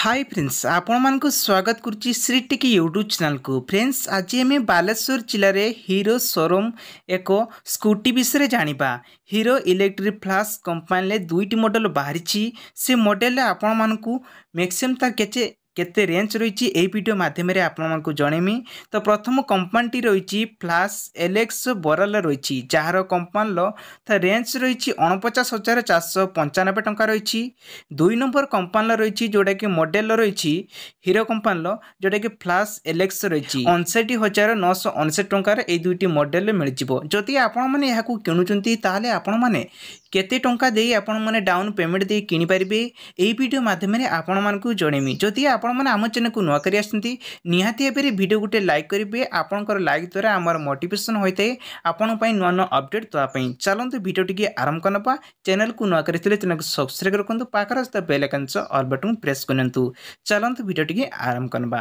hi friends आपण मैं स्वागत करुच्ची श्री टिकी यूट्यूब चैनल को फ्रेंड्स आज आम बालेश्वर जिले में हीरो शोरूम एक स्कूटी विषय जाना हीरो इलेक्ट्रिक फ्लाश कंपानी दुईट मडेल बाहरी से मडेल आपण मैक्सीम तार के কেতে রেঞ্জ রয়েছে এই ভিডিও মাধ্যমে আপনার জনাইমি তো প্রথম কোম্পানিটি রয়েছে ফ্লাশ এলেক্স বরাল রয়েছে যার কোম্পানির রেঞ্জ রয়েছে অনপচাশ হাজার চারশো পঞ্চানবে টাকা রয়েছে দুই নম্বর কোম্পানির রয়েছে যেটাকি মডেল রয়েছে হিরো কোম্পানির যেটাকি ফ্লাশ এলেক্স রয়েছে অনষট্টি হাজার নশো অনষাট টাকার এই দুইটি মডেল মিলিযোগ যদি আপনার এখন কিণুচার তাহলে আপনার কেতে টঙ্কা দিয়ে আপনার মানে ডাউন পেমেন্ট দিয়ে কিনিপারে এই ভিডিও মাধ্যমে আপনার জনাইমি যদি আপনার আমার চ্যানেলকে নূকরি আসছেন নিহতি এবারে ভিডিও গোটে লাইক করবে আপনার লাইক দ্বারা আমার মোটিভেসন হয়ে থাকে আপনার নূ নূ অপডেট দেওয়া চালু ভিডিওটি আরম্ভ নেবা চ্যানেলকে নূকরি চ্যানেলকে সবসক্রাইব রাখুন পাখে bell icon all button press করতু চালু ভিডিওটি আরম্ভ নেবা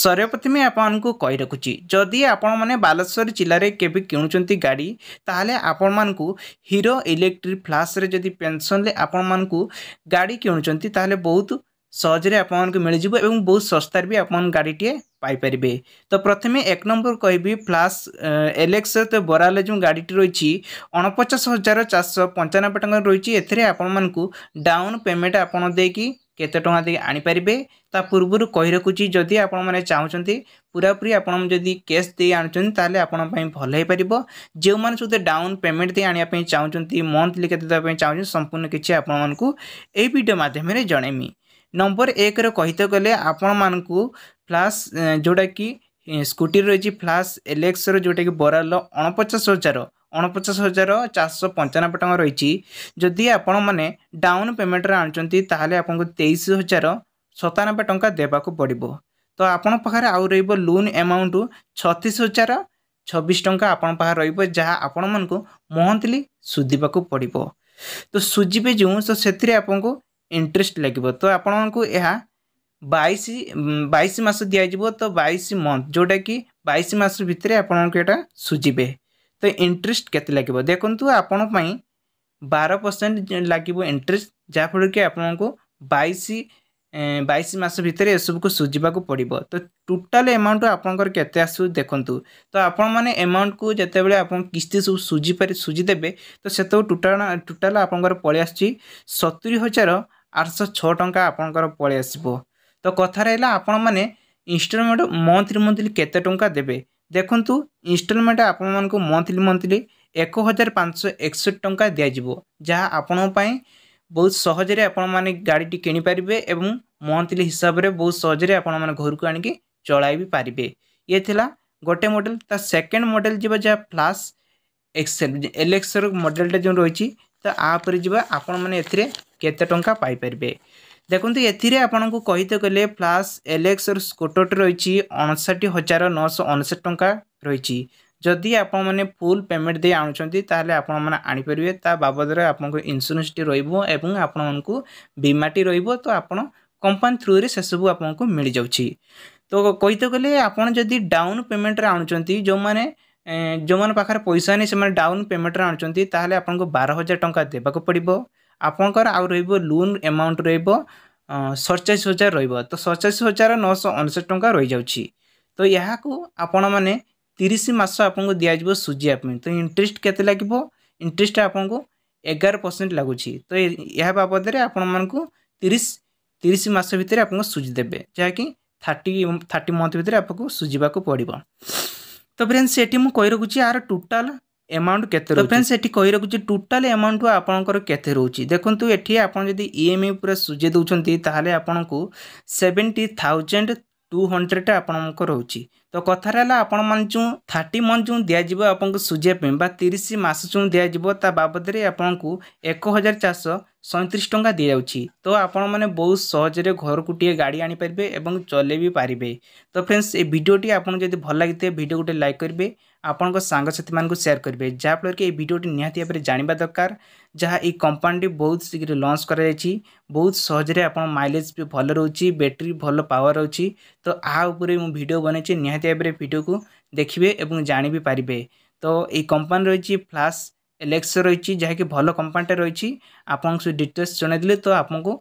ସର୍ବପ୍ରଥମେ ଆପଣଙ୍କୁ କହି ରଖୁଛି ଯଦି ଆପଣମାନେ ବାଲେଶ୍ୱର ଜିଲ୍ଲାରେ କେବେ କିଣୁଛନ୍ତି ଗାଡ଼ି ତାହେଲେ ଆପଣମାନଙ୍କୁ ହିରୋ ଇଲେକ୍ଟ୍ରିକ୍ ଫ୍ଲାସ୍ରେ ଯଦି ପେନ୍ସନ୍ରେ ଆପଣମାନଙ୍କୁ ଗାଡ଼ି କିଣୁଛନ୍ତି ତାହେଲେ ବହୁତ ସହଜରେ ଆପଣମାନଙ୍କୁ ମିଳିଯିବ ଏବଂ ବହୁତ ଶସ୍ତାରେ ବି ଆପଣ ଗାଡ଼ିଟିଏ ପାଇପାରିବେ ତ ପ୍ରଥମେ ଏକ ନମ୍ବର କହିବି ଫ୍ଲାସ୍ ଏଲେକ୍ସର ତ ବରାଲେ ଯେଉଁ ଗାଡ଼ିଟି ରହିଛି ଅଣପଚାଶ ହଜାର ଚାରିଶହ ପଞ୍ଚାନବେ ଟଙ୍କାରେ ରହିଛି ଏଥିରେ ଆପଣମାନଙ୍କୁ ଡାଉନ୍ ପେମେଣ୍ଟ ଆପଣ ଦେଇକି କେତେ ଟଙ୍କା ଦେଇ ଆଣିପାରିବେ ତା ପୂର୍ବରୁ କହି ରଖୁଛି ଯଦି ଆପଣମାନେ ଚାହୁଁଛନ୍ତି ପୁରାପୁରି ଆପଣ ଯଦି କ୍ୟାସ୍ ଦେଇ ଆଣୁଛନ୍ତି ତାହେଲେ ଆପଣଙ୍କ ପାଇଁ ଭଲ ହୋଇପାରିବ ଯେଉଁମାନେ ସବୁ ଡାଉନ୍ ପେମେଣ୍ଟ ଦେଇ ଆଣିବା ପାଇଁ ଚାହୁଁଛନ୍ତି ମନ୍ଥଲି କେତେ ଦେବା ପାଇଁ ଚାହୁଁଛନ୍ତି ସମ୍ପୂର୍ଣ୍ଣ କିଛି ଆପଣମାନଙ୍କୁ ଏହି ଭିଡ଼ିଓ ମାଧ୍ୟମରେ ଜଣାଇମି ନମ୍ବର ଏକରେ କହିତେ ଗଲେ ଆପଣମାନଙ୍କୁ ଫ୍ଲାସ୍ ଯେଉଁଟାକି ସ୍କୁଟି ରହିଛି ଫ୍ଲାସ୍ ଏଲେକ୍ସର ଯେଉଁଟାକି ବରାଲ ଅଣପଚାଶ ହଜାର ଅଣପଚାଶ ହଜାର ଚାରିଶହ ପଞ୍ଚାନବେ ଟଙ୍କା ରହିଛି ଯଦି ଆପଣମାନେ ଡାଉନ୍ ପେମେଣ୍ଟରେ ଆଣୁଛନ୍ତି ତାହେଲେ ଆପଣଙ୍କୁ ତେଇଶ ହଜାର ସତାନବେ ଟଙ୍କା ଦେବାକୁ ପଡ଼ିବ ତ ଆପଣଙ୍କ ପାଖରେ ଆଉ ରହିବ ଲୋନ୍ ଆମାଉଣ୍ଟ ଛତିଶ ହଜାର ଛବିଶ ଟଙ୍କା ଆପଣଙ୍କ ପାଖରେ ରହିବ ଯାହା ଆପଣମାନଙ୍କୁ ମନ୍ଥଲି ସୁଧିବାକୁ ପଡ଼ିବ ତ ସୁଝିବେ ଯେଉଁ ତ ସେଥିରେ ଆପଣଙ୍କୁ ଇଣ୍ଟରେଷ୍ଟ ଲାଗିବ ତ ଆପଣଙ୍କୁ ଏହା ବାଇଶ ବାଇଶ ମାସ ଦିଆଯିବ ତ ବାଇଶ ମନ୍ଥ ଯେଉଁଟାକି ବାଇଶ ମାସ ଭିତରେ ଆପଣଙ୍କୁ ଏଇଟା ସୁଝିବେ ତ ଇଣ୍ଟରେଷ୍ଟ କେତେ ଲାଗିବ ଦେଖନ୍ତୁ ଆପଣଙ୍କ ପାଇଁ ବାର ପରସେଣ୍ଟ ଲାଗିବ ଇଣ୍ଟରେଷ୍ଟ ଯାହାଫଳରେ କି ଆପଣଙ୍କୁ ବାଇଶ ବାଇଶ ମାସ ଭିତରେ ଏସବୁକୁ ସୁଝିବାକୁ ପଡ଼ିବ ତ ଟୋଟାଲ୍ ଆମାଉଣ୍ଟ ଆପଣଙ୍କର କେତେ ଆସୁଛି ଦେଖନ୍ତୁ ତ ଆପଣମାନେ ଆମାଉଣ୍ଟକୁ ଯେତେବେଳେ ଆପଣ କିସ୍ତି ସବୁ ସୁଝିପାରି ସୁଝିଦେବେ ତ ସେତେବେଳେ ଟୋଟାଲ୍ ଟୋଟାଲ୍ ଆପଣଙ୍କର ପଳେଇ ଆସୁଛି ସତୁରି ହଜାର ଆଠଶହ ଛଅ ଟଙ୍କା ଆପଣଙ୍କର ପଳେଇ ଆସିବ ତ କଥା ରହିଲା ଆପଣମାନେ ଇନଷ୍ଟଲମେଣ୍ଟ ମନ୍ଥଲି ମନ୍ଥଲି କେତେ ଟଙ୍କା ଦେବେ ଦେଖନ୍ତୁ ଇନଷ୍ଟଲମେଣ୍ଟ ଆପଣମାନଙ୍କୁ ମନ୍ଥଲି ମନ୍ଥଲି ଏକ ହଜାର ପାଞ୍ଚଶହ ଏକଷଠି ଟଙ୍କା ଦିଆଯିବ ଯାହା ଆପଣଙ୍କ ପାଇଁ ବହୁତ ସହଜରେ ଆପଣମାନେ ଗାଡ଼ିଟି କିଣିପାରିବେ ଏବଂ ମନ୍ଥଲି ହିସାବରେ ବହୁତ ସହଜରେ ଆପଣମାନେ ଘରକୁ ଆଣିକି ଚଳାଇ ବି ପାରିବେ ଇଏ ଥିଲା ଗୋଟେ ମଡ଼େଲ ତା ସେକେଣ୍ଡ ମଡ଼େଲ ଯିବା ଯାହା ଫ୍ଲାସ୍ ଏକ୍ସେଲ୍ ଏଲେକ୍ସର ମଡ଼େଲଟା ଯେଉଁ ରହିଛି ତ ଆ ଉପରେ ଯିବା ଆପଣମାନେ ଏଥିରେ କେତେ ଟଙ୍କା ପାଇପାରିବେ ଦେଖନ୍ତୁ ଏଥିରେ ଆପଣଙ୍କୁ କହିତେ ଗଲେ ଫ୍ଲାସ୍ ଏଲେକ୍ସର ସ୍କୋଟୋଟି ରହିଛି ଅଣଷଠି ହଜାର ନଅଶହ ଅନେଶତ ଟଙ୍କା ରହିଛି ଯଦି ଆପଣମାନେ ଫୁଲ୍ ପେମେଣ୍ଟ ଦେଇ ଆଣୁଛନ୍ତି ତାହେଲେ ଆପଣମାନେ ଆଣିପାରିବେ ତା ବାବଦରେ ଆପଣଙ୍କ ଇନ୍ସୁରାନ୍ସଟି ରହିବ ଏବଂ ଆପଣମାନଙ୍କୁ ବୀମାଟି ରହିବ ତ ଆପଣ କମ୍ପାନୀ ଥ୍ରୁରେ ସେସବୁ ଆପଣଙ୍କୁ ମିଳିଯାଉଛି ତ କହିତେ ଗଲେ ଆପଣ ଯଦି ଡାଉନ୍ ପେମେଣ୍ଟରେ ଆଣୁଛନ୍ତି ଯେଉଁମାନେ ଯେଉଁମାନଙ୍କ ପାଖରେ ପଇସା ନାହିଁ ସେମାନେ ଡାଉନ୍ ପେମେଣ୍ଟରେ ଆଣୁଛନ୍ତି ତାହେଲେ ଆପଣଙ୍କୁ ବାର ହଜାର ଟଙ୍କା ଦେବାକୁ ପଡ଼ିବ ଆପଣଙ୍କର ଆଉ ରହିବ ଲୋନ୍ ଆମାଉଣ୍ଟ ରହିବ ସଡ଼ଚାଳିଶ ହଜାର ରହିବ ତ ସଡ଼ଚାଳିଶ ହଜାର ନଅଶହ ଅନେଶତ ଟଙ୍କା ରହିଯାଉଛି ତ ଏହାକୁ ଆପଣମାନେ ତିରିଶ ମାସ ଆପଣଙ୍କୁ ଦିଆଯିବ ସୁଝିବା ପାଇଁ ତ ଇଣ୍ଟରେଷ୍ଟ କେତେ ଲାଗିବ ଇଣ୍ଟରେଷ୍ଟ ଆପଣଙ୍କୁ ଏଗାର ପରସେଣ୍ଟ ଲାଗୁଛି ତ ଏହା ବାବଦରେ ଆପଣମାନଙ୍କୁ ତିରିଶ ତିରିଶ ମାସ ଭିତରେ ଆପଣଙ୍କୁ ସୁଝିଦେବେ ଯାହାକି ଥାର୍ଟି ଥାର୍ଟି ମନ୍ଥ ଭିତରେ ଆପଣଙ୍କୁ ସୁଝିବାକୁ ପଡ଼ିବ ତ ଫ୍ରେଣ୍ଡସ୍ ଏଠି ମୁଁ କହି ରଖୁଛି ଏହାର ଟୋଟାଲ୍ এমাউন্ট কেতে তো ফ্রেন্ডস এটি কই রাখুছি টোটাল এমাউন্ট আপনার কেতে রয়েছে দেখুন এটি আপনার যদি ইএমআই পুরা সুজে দেছেন তাহলে আপনার সেভেন্টি থাউজেন্ড টু হন্ড্রেড আপনার রয়েছে তো কথার হল আপনার যে থার্টি মন্থ যে দিয়াযিব আপনার সুজিয়া বা তিরিশ মাস যে দিয়াযিব তা বাবদরে আপনার এক হাজার চারশো ସଇଁତିରିଶ ଟଙ୍କା ଦିଆଯାଉଛି ତ ଆପଣମାନେ ବହୁତ ସହଜରେ ଘରକୁ ଟିକେ ଗାଡ଼ି ଆଣିପାରିବେ ଏବଂ ଚଲେଇ ବି ପାରିବେ ତ ଫ୍ରେଣ୍ଡସ୍ ଏ ଭିଡ଼ିଓଟି ଆପଣ ଯଦି ଭଲ ଲାଗିଥିବେ ଭିଡ଼ିଓ ଗୋଟେ ଲାଇକ୍ କରିବେ ଆପଣଙ୍କ ସାଙ୍ଗସାଥିମାନଙ୍କୁ ସେୟାର କରିବେ ଯାହାଫଳରେ କି ଏ ଭିଡ଼ିଓଟି ନିହାତି ଭାବରେ ଜାଣିବା ଦରକାର ଯାହା ଏହି କମ୍ପାନୀଟି ବହୁତ ଶୀଘ୍ର ଲଞ୍ଚ କରାଯାଇଛି ବହୁତ ସହଜରେ ଆପଣ ମାଇଲେଜ୍ ବି ଭଲ ରହୁଛି ବ୍ୟାଟେରୀ ଭଲ ପାୱାର ରହୁଛି ତ ଏହା ଉପରେ ମୁଁ ଭିଡ଼ିଓ ବନେଇଛି ନିହାତି ଭାବରେ ଭିଡ଼ିଓକୁ ଦେଖିବେ ଏବଂ ଜାଣିବି ପାରିବେ ତ ଏହି କମ୍ପାନୀ ରହିଛି ଫ୍ଲାସ୍ ଏଲେକ୍ସ ରହିଛି ଯାହାକି ଭଲ କମ୍ପାନୀଟା ରହିଛି ଆପଣଙ୍କୁ ସେ ଡିଟେଲ୍ସ ଜଣାଇଦେଲେ ତ ଆପଣଙ୍କୁ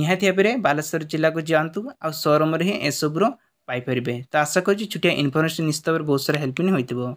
ନିହାତି ଭାବରେ ବାଲେଶ୍ୱର ଜିଲ୍ଲାକୁ ଯାଆନ୍ତୁ ଆଉ ସୋରୁମ୍ରେ ହିଁ ଏସବୁର ପାଇପାରିବେ ତ ଆଶା କରୁଛି ଛୋଟିଆ ଇନଫର୍ମେସନ୍ ନିଶ୍ଚିତ ଭାବରେ ବହୁତ ସାରା ହେଲ୍ପିଂ ହୋଇଥିବ